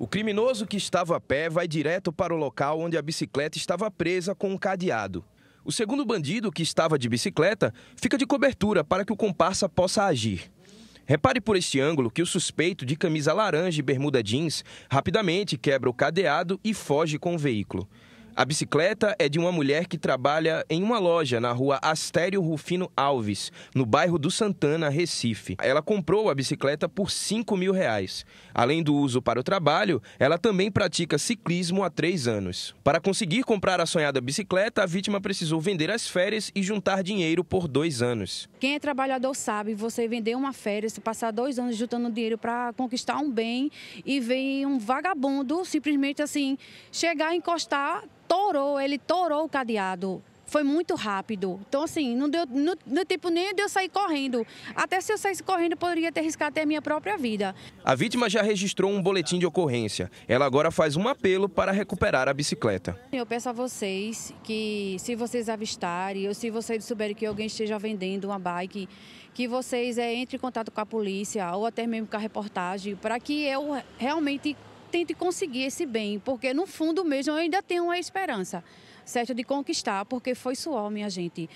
O criminoso que estava a pé vai direto para o local onde a bicicleta estava presa com um cadeado. O segundo bandido, que estava de bicicleta, fica de cobertura para que o comparsa possa agir. Repare por este ângulo que o suspeito, de camisa laranja e bermuda jeans, rapidamente quebra o cadeado e foge com o veículo. A bicicleta é de uma mulher que trabalha em uma loja na rua Astério Rufino Alves, no bairro do Santana, Recife. Ela comprou a bicicleta por 5 mil reais. Além do uso para o trabalho, ela também pratica ciclismo há três anos. Para conseguir comprar a sonhada bicicleta, a vítima precisou vender as férias e juntar dinheiro por dois anos. Quem é trabalhador sabe, você vender uma férias, passar dois anos juntando dinheiro para conquistar um bem e vem um vagabundo simplesmente assim chegar, encostar torou, ele torou o cadeado. Foi muito rápido. Então, assim, não deu no, no tempo nem de eu sair correndo. Até se eu saísse correndo, poderia ter arriscado até a minha própria vida. A vítima já registrou um boletim de ocorrência. Ela agora faz um apelo para recuperar a bicicleta. Eu peço a vocês que, se vocês avistarem ou se vocês souberem que alguém esteja vendendo uma bike, que vocês é, entrem em contato com a polícia ou até mesmo com a reportagem, para que eu realmente tente conseguir esse bem, porque no fundo mesmo eu ainda tenho uma esperança, certo? De conquistar, porque foi suor, minha gente.